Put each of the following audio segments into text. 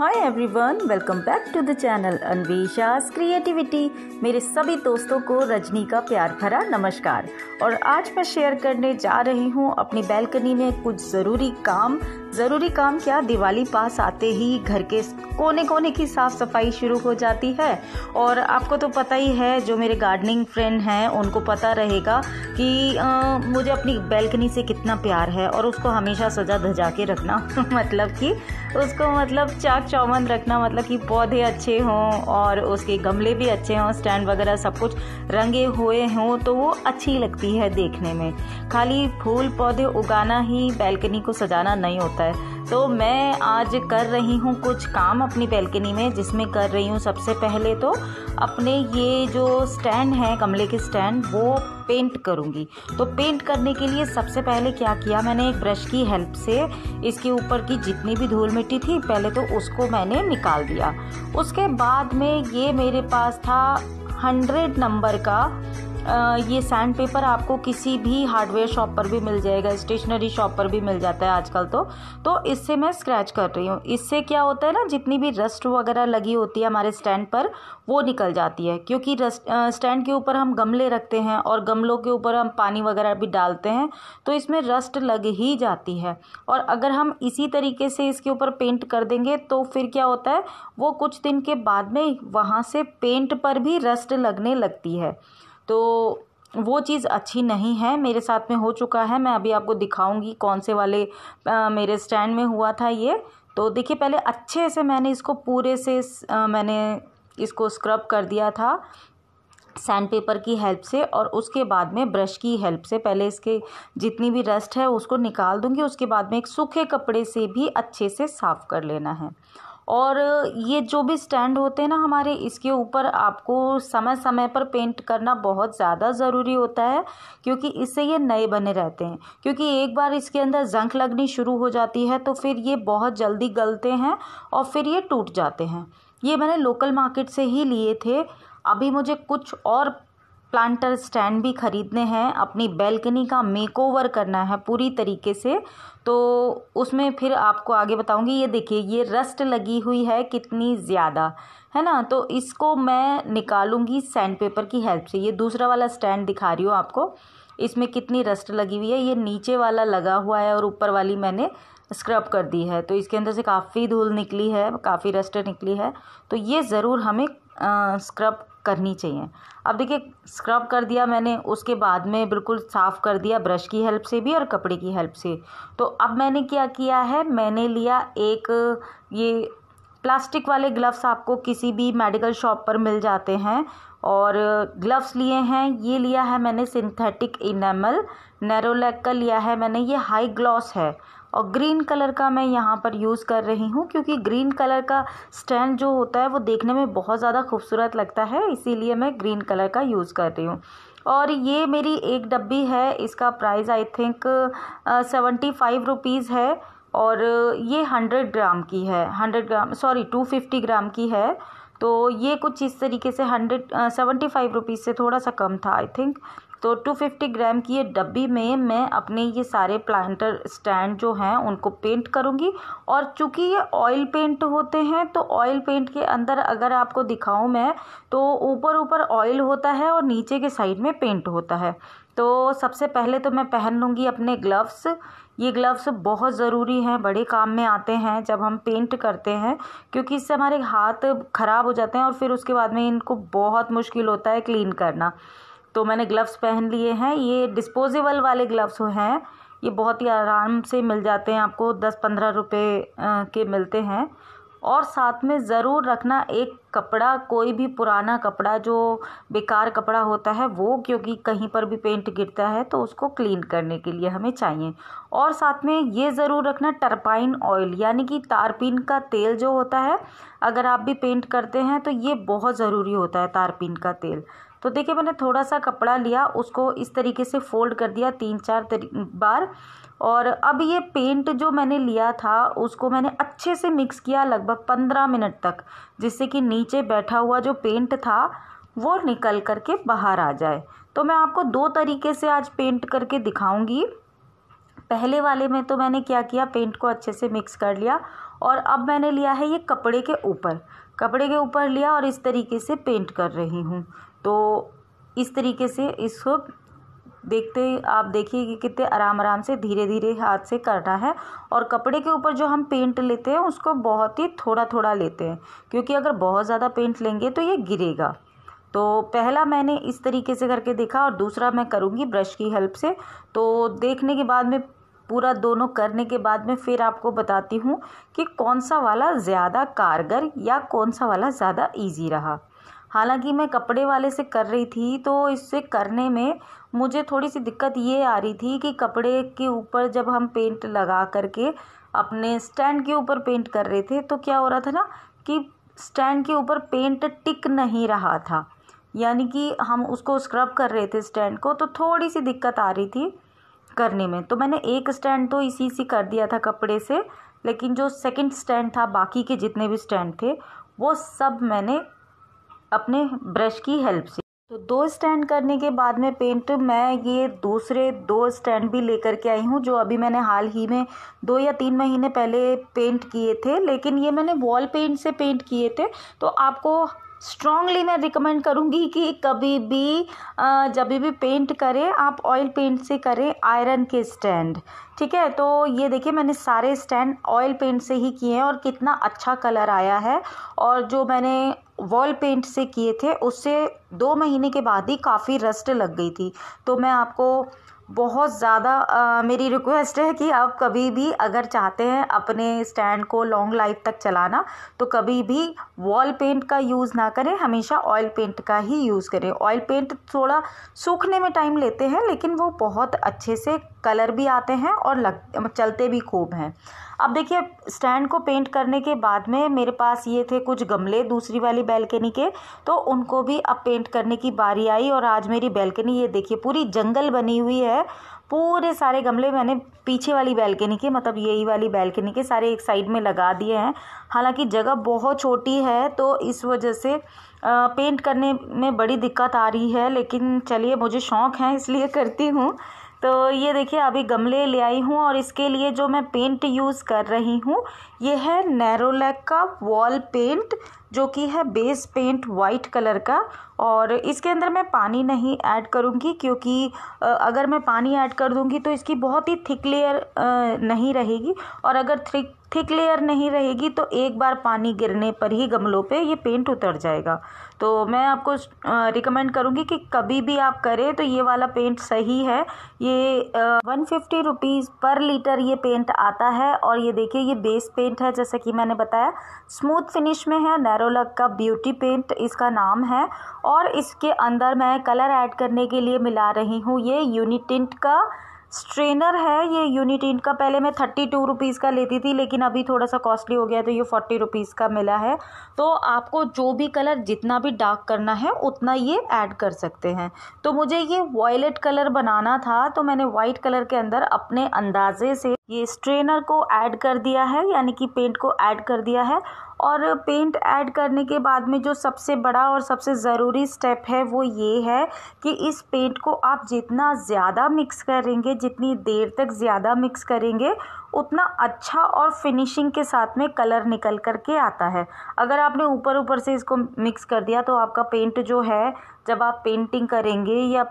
hi everyone welcome back to the channel Anvesha's creativity मेरे सभी दोस्तों को रजनी का प्यार भरा नमस्कार और आज मैं शेयर करने जा रही हूँ अपनी बैल्कनी में कुछ ज़रूरी काम जरूरी काम क्या दिवाली पास आते ही घर के कोने कोने की साफ सफाई शुरू हो जाती है और आपको तो पता ही है जो मेरे गार्डनिंग फ्रेंड हैं उनको पता रहेगा कि आ, मुझे अपनी बैल्कनी से कितना प्यार है और उसको हमेशा सजा धजा के रखना मतलब कि उसको मतलब चाक चौमन रखना मतलब कि पौधे अच्छे हों और उसके गमले भी अच्छे हों स्टैंड वगैरह सब कुछ रंगे हुए हों तो वो अच्छी लगती है देखने में खाली फूल पौधे उगाना ही बैल्कनी को सजाना नहीं होता जाता है तो मैं आज कर रही हूँ कुछ काम अपनी बैल्कनी में जिसमें कर रही हूँ सबसे पहले तो अपने ये जो स्टैंड है गमले के स्टैंड वो पेंट करूँगी तो पेंट करने के लिए सबसे पहले क्या किया मैंने एक ब्रश की हेल्प से इसके ऊपर की जितनी भी धूल मिट्टी थी पहले तो उसको मैंने निकाल दिया उसके बाद में ये मेरे पास था हंड्रेड नंबर का ये सैंड पेपर आपको किसी भी हार्डवेयर शॉप पर भी मिल जाएगा स्टेशनरी शॉप पर भी मिल जाता है आजकल तो तो इससे मैं स्क्रैच कर रही हूँ इससे क्या होता है ना जितनी भी रस्ट वगैरह लगी होती है हमारे स्टैंड पर वो निकल जाती है क्योंकि रस्ट स्टैंड के ऊपर हम गमले रखते हैं और गमलों के ऊपर हम पानी वगैरह भी डालते हैं तो इसमें रस्ट लग ही जाती है और अगर हम इसी तरीके से इसके ऊपर पेंट कर देंगे तो फिर क्या होता है वो कुछ दिन के बाद में वहाँ से पेंट पर भी रस्ट लगने लगती है तो वो चीज़ अच्छी नहीं है मेरे साथ में हो चुका है मैं अभी आपको दिखाऊंगी कौन से वाले आ, मेरे स्टैंड में हुआ था ये तो देखिए पहले अच्छे से मैंने इसको पूरे से आ, मैंने इसको स्क्रब कर दिया था सैंड पेपर की हेल्प से और उसके बाद में ब्रश की हेल्प से पहले इसके जितनी भी रस्ट है उसको निकाल दूंगी उसके बाद में एक सूखे कपड़े से भी अच्छे से साफ़ कर लेना है और ये जो भी स्टैंड होते हैं ना हमारे इसके ऊपर आपको समय समय पर पेंट करना बहुत ज़्यादा ज़रूरी होता है क्योंकि इससे ये नए बने रहते हैं क्योंकि एक बार इसके अंदर जंख लगनी शुरू हो जाती है तो फिर ये बहुत जल्दी गलते हैं और फिर ये टूट जाते हैं ये मैंने लोकल मार्केट से ही लिए थे अभी मुझे कुछ और प्लांटर स्टैंड भी ख़रीदने हैं अपनी बेल्कनी का मेकओवर करना है पूरी तरीके से तो उसमें फिर आपको आगे बताऊँगी ये देखिए ये रस्ट लगी हुई है कितनी ज़्यादा है ना तो इसको मैं निकालूंगी सैंड पेपर की हेल्प से ये दूसरा वाला स्टैंड दिखा रही हूँ आपको इसमें कितनी रस्ट लगी हुई है ये नीचे वाला लगा हुआ है और ऊपर वाली मैंने स्क्रब कर दी है तो इसके अंदर से काफ़ी धूल निकली है काफ़ी रस्ट निकली है तो ये ज़रूर हमें स्क्रब करनी चाहिए अब देखिए स्क्रब कर दिया मैंने उसके बाद में बिल्कुल साफ़ कर दिया ब्रश की हेल्प से भी और कपड़े की हेल्प से तो अब मैंने क्या किया है मैंने लिया एक ये प्लास्टिक वाले ग्लव्स आपको किसी भी मेडिकल शॉप पर मिल जाते हैं और ग्लव्स लिए हैं ये लिया है मैंने सिंथेटिक इनेमल नैरोलैक का लिया है मैंने ये हाई ग्लॉस है और ग्रीन कलर का मैं यहाँ पर यूज़ कर रही हूँ क्योंकि ग्रीन कलर का स्टैंड जो होता है वो देखने में बहुत ज़्यादा खूबसूरत लगता है इसीलिए मैं ग्रीन कलर का यूज़ कर रही हूँ और ये मेरी एक डब्बी है इसका price I think seventy five rupees है और ये हंड्रेड ग्राम की है hundred gram sorry two fifty gram की है तो ये कुछ इस तरीके से हंड्रेड सेवेंटी फाइव रुपीज़ से थोड़ा सा कम था आई थिंक तो टू फिफ्टी ग्राम की ये डब्बी में मैं अपने ये सारे प्लांटर स्टैंड जो हैं उनको पेंट करूँगी और चूँकि ये ऑयल पेंट होते हैं तो ऑयल पेंट के अंदर अगर आपको दिखाऊँ मैं तो ऊपर ऊपर ऑयल होता है और नीचे के साइड में पेंट होता है तो सबसे पहले तो मैं पहन लूँगी अपने ग्लव्स ये ग्लव्स बहुत ज़रूरी हैं बड़े काम में आते हैं जब हम पेंट करते हैं क्योंकि इससे हमारे हाथ ख़राब हो जाते हैं और फिर उसके बाद में इनको बहुत मुश्किल होता है क्लीन करना तो मैंने ग्लव्स पहन लिए हैं ये डिस्पोजेबल वाले ग्लव्स हैं ये बहुत ही आराम से मिल जाते हैं आपको दस पंद्रह रुपये के मिलते हैं और साथ में ज़रूर रखना एक कपड़ा कोई भी पुराना कपड़ा जो बेकार कपड़ा होता है वो क्योंकि कहीं पर भी पेंट गिरता है तो उसको क्लीन करने के लिए हमें चाहिए और साथ में ये ज़रूर रखना टर्पाइन ऑयल यानी कि तारपीन का तेल जो होता है अगर आप भी पेंट करते हैं तो ये बहुत ज़रूरी होता है तारपीन का तेल तो देखिए मैंने थोड़ा सा कपड़ा लिया उसको इस तरीके से फोल्ड कर दिया तीन चार बार और अब ये पेंट जो मैंने लिया था उसको मैंने अच्छे से मिक्स किया लगभग पंद्रह मिनट तक जिससे कि नीचे बैठा हुआ जो पेंट था वो निकल करके बाहर आ जाए तो मैं आपको दो तरीके से आज पेंट करके दिखाऊंगी पहले वाले में तो मैंने क्या किया पेंट को अच्छे से मिक्स कर लिया और अब मैंने लिया है ये कपड़े के ऊपर कपड़े के ऊपर लिया और इस तरीके से पेंट कर रही हूँ तो इस तरीके से इसको देखते आप देखिए कि कितने आराम आराम से धीरे धीरे हाथ से करना है और कपड़े के ऊपर जो हम पेंट लेते हैं उसको बहुत ही थोड़ा थोड़ा लेते हैं क्योंकि अगर बहुत ज़्यादा पेंट लेंगे तो ये गिरेगा तो पहला मैंने इस तरीके से करके देखा और दूसरा मैं करूँगी ब्रश की हेल्प से तो देखने के बाद में पूरा दोनों करने के बाद में फिर आपको बताती हूँ कि कौन सा वाला ज़्यादा कारगर या कौन सा वाला ज़्यादा ईजी रहा हालाँकि मैं कपड़े वाले से कर रही थी तो इससे करने में मुझे थोड़ी सी दिक्कत ये आ रही थी कि कपड़े के ऊपर जब हम पेंट लगा कर के अपने स्टैंड के ऊपर पेंट कर रहे थे तो क्या हो रहा था ना कि स्टैंड के ऊपर पेंट टिक नहीं रहा था यानी कि हम उसको स्क्रब कर रहे थे स्टैंड को तो थोड़ी सी दिक्कत आ रही थी करने में तो मैंने एक स्टैंड तो इसी से कर दिया था कपड़े से लेकिन जो सेकंड स्टैंड था बाकी के जितने भी स्टैंड थे वो सब मैंने अपने ब्रश की हेल्प से तो दो स्टैंड करने के बाद में पेंट मैं ये दूसरे दो स्टैंड भी लेकर के आई हूँ जो अभी मैंने हाल ही में दो या तीन महीने पहले पेंट किए थे लेकिन ये मैंने वॉल पेंट से पेंट किए थे तो आपको स्ट्रांगली मैं रिकमेंड करूँगी कि कभी भी जब भी पेंट करें आप ऑयल पेंट से करें आयरन के स्टैंड ठीक है तो ये देखिए मैंने सारे स्टैंड ऑयल पेंट से ही किए हैं और कितना अच्छा कलर आया है और जो मैंने वॉल पेंट से किए थे उससे दो महीने के बाद ही काफ़ी रस्ट लग गई थी तो मैं आपको बहुत ज़्यादा मेरी रिक्वेस्ट है कि आप कभी भी अगर चाहते हैं अपने स्टैंड को लॉन्ग लाइफ तक चलाना तो कभी भी वॉल पेंट का यूज़ ना करें हमेशा ऑयल पेंट का ही यूज़ करें ऑयल पेंट थोड़ा सूखने में टाइम लेते हैं लेकिन वो बहुत अच्छे से कलर भी आते हैं और लग चलते भी खूब हैं अब देखिए स्टैंड को पेंट करने के बाद में मेरे पास ये थे कुछ गमले दूसरी वाली बैल्कनी के तो उनको भी अब पेंट करने की बारी आई और आज मेरी बैल्कनी ये देखिए पूरी जंगल बनी हुई है पूरे सारे गमले मैंने पीछे वाली बैल्कनी के मतलब यही वाली बैल्कनी के सारे एक साइड में लगा दिए हैं हालांकि जगह बहुत छोटी है तो इस वजह से पेंट करने में बड़ी दिक्कत आ रही है लेकिन चलिए मुझे शौक़ है इसलिए करती हूँ तो ये देखिए अभी गमले ले आई हूँ और इसके लिए जो मैं पेंट यूज़ कर रही हूँ ये है नैरोलैक का वॉल पेंट जो कि है बेस पेंट वाइट कलर का और इसके अंदर मैं पानी नहीं ऐड करूँगी क्योंकि अगर मैं पानी ऐड कर दूँगी तो इसकी बहुत ही थिक लेयर नहीं रहेगी और अगर थिक थिक लेयर नहीं रहेगी तो एक बार पानी गिरने पर ही गमलों पे ये पेंट उतर जाएगा तो मैं आपको रिकमेंड करूँगी कि कभी भी आप करें तो ये वाला पेंट सही है ये वन फिफ्टी रुपीज़ पर लीटर ये पेंट आता है और ये देखिए ये बेस पेंट है जैसा कि मैंने बताया स्मूथ फिनिश में है एरोलक का ब्यूटी पेंट इसका नाम है और इसके अंदर मैं कलर ऐड करने के लिए मिला रही हूँ ये यूनिटिंट का स्ट्रेनर है ये यूनिटिंट का पहले मैं थर्टी टू रुपीज़ का लेती थी लेकिन अभी थोड़ा सा कॉस्टली हो गया तो ये फोर्टी रुपीज़ का मिला है तो आपको जो भी कलर जितना भी डार्क करना है उतना ये ऐड कर सकते हैं तो मुझे ये वॉयलेट कलर बनाना था तो मैंने वाइट कलर के अंदर अपने अंदाजे से ये स्ट्रेनर को ऐड कर दिया है यानी कि पेंट को ऐड कर दिया है और पेंट ऐड करने के बाद में जो सबसे बड़ा और सबसे ज़रूरी स्टेप है वो ये है कि इस पेंट को आप जितना ज़्यादा मिक्स करेंगे जितनी देर तक ज़्यादा मिक्स करेंगे उतना अच्छा और फिनिशिंग के साथ में कलर निकल कर के आता है अगर आपने ऊपर ऊपर से इसको मिक्स कर दिया तो आपका पेंट जो है जब आप पेंटिंग करेंगे या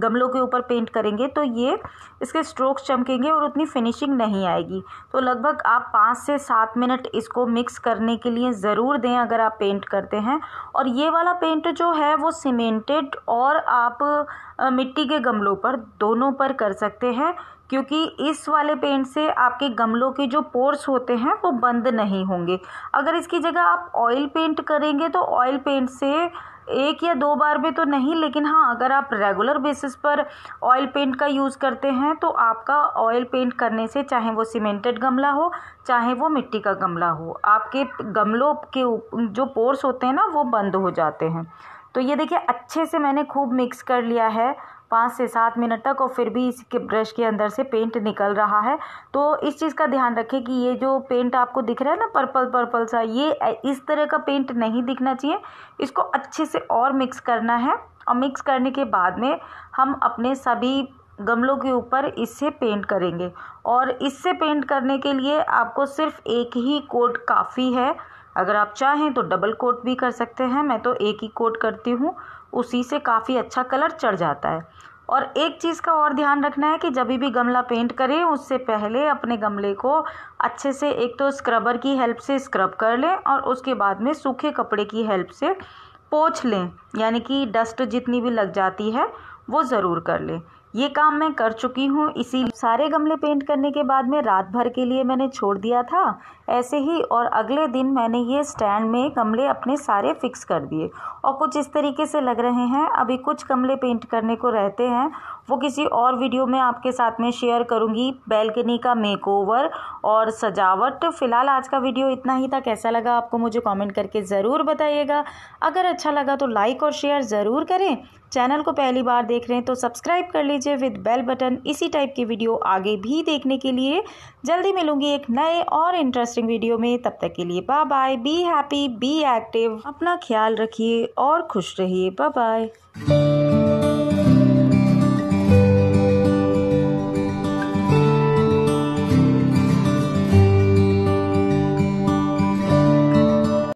गमलों के ऊपर पेंट करेंगे तो ये इसके स्ट्रोक्स चमकेंगे और उतनी फिनिशिंग नहीं आएगी तो लगभग आप पाँच से सात मिनट इसको मिक्स करने के लिए ज़रूर दें अगर आप पेंट करते हैं और ये वाला पेंट जो है वो सीमेंटेड और आप मिट्टी के गमलों पर दोनों पर कर सकते हैं क्योंकि इस वाले पेंट से आपके गमलों के जो पोर्स होते हैं वो बंद नहीं होंगे अगर इसकी जगह आप ऑयल पेंट करेंगे तो ऑयल पेंट से एक या दो बार में तो नहीं लेकिन हाँ अगर आप रेगुलर बेसिस पर ऑयल पेंट का यूज़ करते हैं तो आपका ऑयल पेंट करने से चाहे वो सीमेंटेड गमला हो चाहे वो मिट्टी का गमला हो आपके गमलों के जो पोर्स होते हैं ना वो बंद हो जाते हैं तो ये देखिए अच्छे से मैंने खूब मिक्स कर लिया है पाँच से सात मिनट तक और फिर भी इसके ब्रश के अंदर से पेंट निकल रहा है तो इस चीज़ का ध्यान रखें कि ये जो पेंट आपको दिख रहा है ना पर्पल पर्पल सा ये इस तरह का पेंट नहीं दिखना चाहिए इसको अच्छे से और मिक्स करना है और मिक्स करने के बाद में हम अपने सभी गमलों के ऊपर इससे पेंट करेंगे और इससे पेंट करने के लिए आपको सिर्फ एक ही कोट काफ़ी है अगर आप चाहें तो डबल कोट भी कर सकते हैं मैं तो एक ही कोट करती हूँ उसी से काफ़ी अच्छा कलर चढ़ जाता है और एक चीज़ का और ध्यान रखना है कि जब भी गमला पेंट करें उससे पहले अपने गमले को अच्छे से एक तो स्क्रबर की हेल्प से स्क्रब कर लें और उसके बाद में सूखे कपड़े की हेल्प से पोछ लें यानी कि डस्ट जितनी भी लग जाती है वो ज़रूर कर लें ये काम मैं कर चुकी हूँ इसी सारे गमले पेंट करने के बाद में रात भर के लिए मैंने छोड़ दिया था ऐसे ही और अगले दिन मैंने ये स्टैंड में गमले अपने सारे फिक्स कर दिए और कुछ इस तरीके से लग रहे हैं अभी कुछ गमले पेंट करने को रहते हैं वो किसी और वीडियो में आपके साथ में शेयर करूँगी बैल्कनी का मेकओवर और सजावट फ़िलहाल आज का वीडियो इतना ही था कैसा लगा आपको मुझे कमेंट करके ज़रूर बताइएगा अगर अच्छा लगा तो लाइक और शेयर ज़रूर करें चैनल को पहली बार देख रहे हैं तो सब्सक्राइब कर लीजिए विद बेल बटन इसी टाइप की वीडियो आगे भी देखने के लिए जल्दी मिलूंगी एक नए और इंटरेस्टिंग इंटरेस्टिंग वीडियो में तब तक के लिए bye bye be happy be active अपना ख्याल रखिए और खुश रहिए बाय बाय